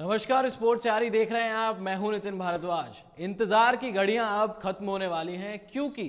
नमस्कार स्पोर्ट्स चारी देख रहे हैं आप मैं हूं नितिन भारद्वाज इंतजार की घड़ियां अब खत्म होने वाली हैं क्योंकि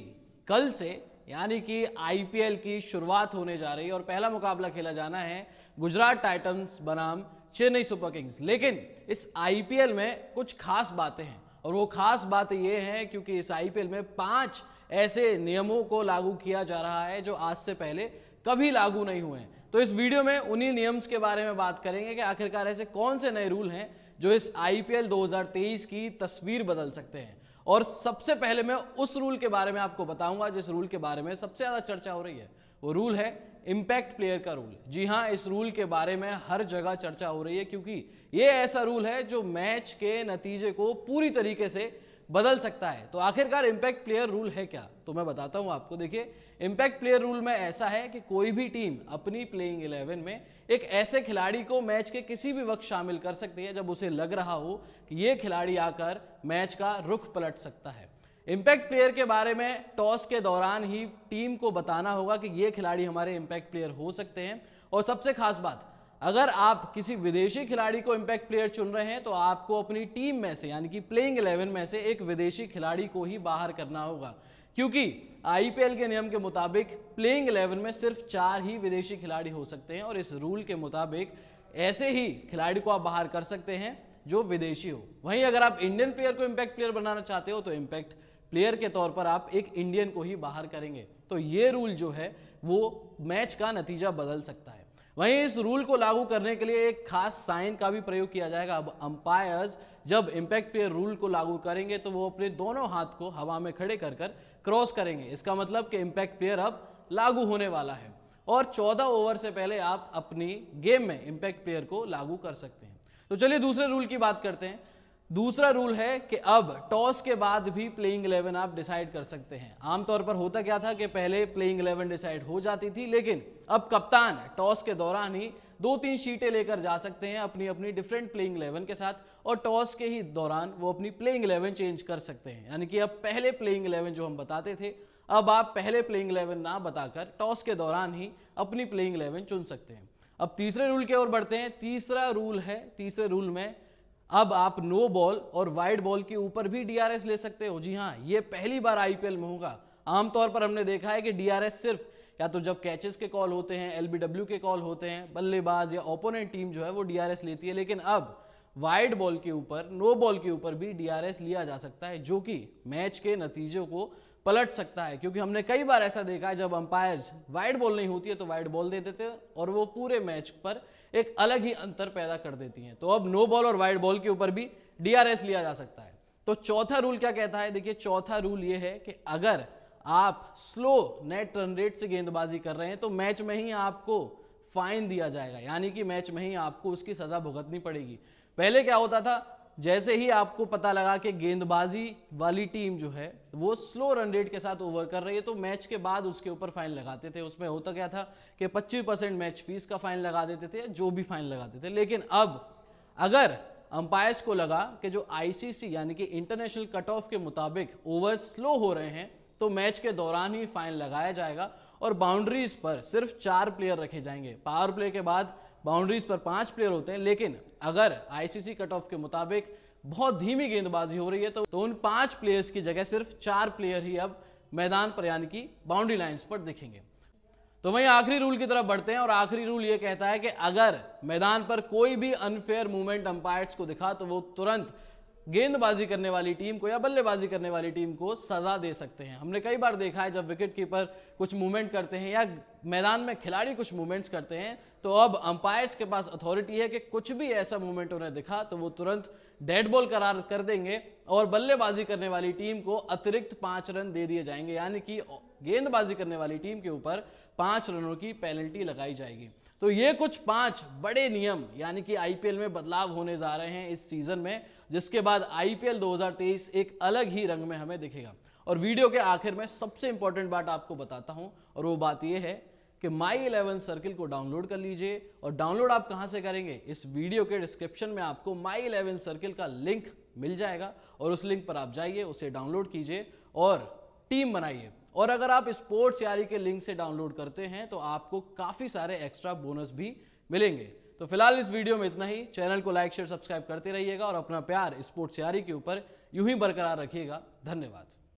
कल से यानी कि आईपीएल की शुरुआत होने जा रही है और पहला मुकाबला खेला जाना है गुजरात टाइटंस बनाम चेन्नई सुपर किंग्स लेकिन इस आईपीएल में कुछ खास बातें हैं और वो खास बात ये है क्योंकि इस आईपीएल में पांच ऐसे नियमों को लागू किया जा रहा है जो आज से पहले कभी लागू नहीं हुए हैं तो इस वीडियो में उन्हीं नियम्स के बारे में बात करेंगे कि आखिरकार ऐसे कौन से नए रूल हैं जो इस आईपीएल 2023 की तस्वीर बदल सकते हैं और सबसे पहले मैं उस रूल के बारे में आपको बताऊंगा जिस रूल के बारे में सबसे ज़्यादा चर्चा हो रही है वो रूल है इम्पैक्ट प्लेयर का रूल जी हाँ इस रूल के बारे में हर जगह चर्चा हो रही है क्योंकि ये ऐसा रूल है जो मैच के नतीजे को पूरी तरीके से बदल सकता है तो आखिरकार इम्पैक्ट प्लेयर रूल है क्या तो मैं बताता हूं आपको देखिए इंपैक्ट प्लेयर रूल में ऐसा है कि कोई भी टीम अपनी प्लेइंग इलेवन में एक ऐसे खिलाड़ी को मैच के किसी भी वक्त शामिल कर सकती है जब उसे लग रहा हो कि ये खिलाड़ी आकर मैच का रुख पलट सकता है इम्पैक्ट प्लेयर के बारे में टॉस के दौरान ही टीम को बताना होगा कि ये खिलाड़ी हमारे इम्पैक्ट प्लेयर हो सकते हैं और सबसे खास बात अगर आप किसी विदेशी खिलाड़ी को इम्पैक्ट प्लेयर चुन रहे हैं तो आपको अपनी टीम में से यानी कि प्लेइंग इलेवन में से एक विदेशी खिलाड़ी को ही बाहर करना होगा क्योंकि आईपीएल के नियम के मुताबिक प्लेइंग इलेवन में सिर्फ चार ही विदेशी खिलाड़ी हो सकते हैं और इस रूल के मुताबिक ऐसे ही खिलाड़ी को आप बाहर कर सकते हैं जो विदेशी हो वहीं अगर आप इंडियन प्लेयर को इम्पैक्ट प्लेयर बनाना चाहते हो तो इम्पैक्ट प्लेयर के तौर पर आप एक इंडियन को ही बाहर करेंगे तो ये रूल जो है वो मैच का नतीजा बदल सकता है वहीं इस रूल को लागू करने के लिए एक खास साइन का भी प्रयोग किया जाएगा अब अंपायर्स जब इम्पैक्ट प्लेयर रूल को लागू करेंगे तो वो अपने दोनों हाथ को हवा में खड़े कर कर क्रॉस करेंगे इसका मतलब कि इम्पैक्ट प्लेयर अब लागू होने वाला है और 14 ओवर से पहले आप अपनी गेम में इंपैक्ट प्लेयर को लागू कर सकते हैं तो चलिए दूसरे रूल की बात करते हैं दूसरा रूल है कि अब टॉस के बाद भी प्लेइंग 11 आप डिसाइड कर सकते हैं आमतौर पर होता क्या था कि पहले प्लेइंग 11 डिसाइड हो जाती थी लेकिन अब कप्तान टॉस के दौरान ही दो तीन शीटें लेकर जा सकते हैं अपनी अपनी डिफरेंट प्लेइंग 11 के साथ और टॉस के ही दौरान वो अपनी प्लेइंग 11 चेंज कर सकते हैं यानी कि अब पहले प्लेइंग 11 जो हम बताते थे अब आप पहले प्लेइंग 11 ना बताकर टॉस के दौरान ही अपनी प्लेइंग 11 चुन सकते हैं अब तीसरे रूल की ओर बढ़ते हैं तीसरा रूल है तीसरे रूल में अब आप नो बॉल और वाइड बॉल के ऊपर भी डीआरएस ले सकते हो जी हाँ ये पहली बार आईपीएल में होगा आमतौर पर हमने देखा है कि डीआरएस सिर्फ या तो जब कैचेस के कॉल होते हैं एलबीडब्ल्यू के कॉल होते हैं बल्लेबाज या ओपोनेंट टीम जो है वो डीआरएस लेती है लेकिन अब वाइड बॉल के ऊपर नो बॉल के ऊपर भी डीआरएस लिया जा सकता है जो कि मैच के नतीजों को पलट सकता है क्योंकि हमने कई बार ऐसा देखा है जब अंपायर्स वाइड बॉल नहीं होती है तो वाइड बॉल दे देते हैं और वो पूरे मैच पर एक अलग ही अंतर पैदा कर देती हैं तो अब नो बॉल और वाइड बॉल के ऊपर भी डीआरएस लिया जा सकता है तो चौथा रूल क्या कहता है देखिए चौथा रूल ये है कि अगर आप स्लो नेट रन रेट से गेंदबाजी कर रहे हैं तो मैच में ही आपको फाइन दिया जाएगा यानी कि मैच में ही आपको उसकी सजा भुगतनी पड़ेगी पहले क्या होता था जैसे ही आपको पता लगा कि गेंदबाजी वाली टीम जो है वो स्लो रन रेट के साथ ओवर कर रही है तो मैच के बाद उसके ऊपर फाइन लगाते थे उसमें होता क्या था कि 25 परसेंट मैच फीस का फाइन लगा देते थे जो भी फाइन लगाते थे लेकिन अब अगर अंपायर्स को लगा कि जो आईसीसी यानी कि इंटरनेशनल कट ऑफ के मुताबिक ओवर स्लो हो रहे हैं तो मैच के दौरान ही फाइन लगाया जाएगा और बाउंड्रीज पर सिर्फ चार प्लेयर रखे जाएंगे पावर प्ले के बाद बाउंड्रीज पर पांच प्लेयर होते हैं लेकिन अगर आईसीसी कट ऑफ के मुताबिक बहुत धीमी गेंदबाजी हो रही है तो, तो उन पांच प्लेयर्स की जगह सिर्फ चार प्लेयर ही अब मैदान पर यानी कि बाउंड्री लाइन पर दिखेंगे तो वहीं आखिरी रूल की तरफ बढ़ते हैं और आखिरी रूल ये कहता है कि अगर मैदान पर कोई भी अनफेयर मूवमेंट अंपायर्स को दिखा तो वो तुरंत गेंदबाजी करने वाली टीम को या बल्लेबाजी करने वाली टीम को सजा दे सकते हैं हमने कई बार देखा है जब विकेट कीपर कुछ मूवमेंट करते हैं या मैदान में खिलाड़ी कुछ मूवमेंट्स करते हैं तो अब अंपायर्स के पास अथॉरिटी है कि कुछ भी ऐसा मूवमेंट उन्हें दिखा तो वो तुरंत डेड बॉल करार कर देंगे और बल्लेबाजी करने वाली टीम को अतिरिक्त पांच रन दे दिए जाएंगे यानी कि गेंदबाजी करने वाली टीम के ऊपर पांच रनों की पेनल्टी लगाई जाएगी तो ये कुछ पांच बड़े नियम यानी कि आईपीएल में बदलाव होने जा रहे हैं इस सीजन में जिसके बाद आईपीएल 2023 एक अलग ही रंग में हमें दिखेगा और वीडियो के आखिर में सबसे इंपॉर्टेंट बात आपको बताता हूं और वो बात यह है कि माई इलेवन सर्किल को डाउनलोड कर लीजिए और डाउनलोड आप कहाँ से करेंगे इस वीडियो के डिस्क्रिप्शन में आपको माई इलेवन सर्किल का लिंक मिल जाएगा और उस लिंक पर आप जाइए उसे डाउनलोड कीजिए और टीम बनाइए और अगर आप स्पोर्ट्स यारी के लिंक से डाउनलोड करते हैं तो आपको काफ़ी सारे एक्स्ट्रा बोनस भी मिलेंगे तो फिलहाल इस वीडियो में इतना ही चैनल को लाइक शेयर सब्सक्राइब करते रहिएगा और अपना प्यार स्पोर्ट्स यारी के ऊपर यूं ही बरकरार रखिएगा धन्यवाद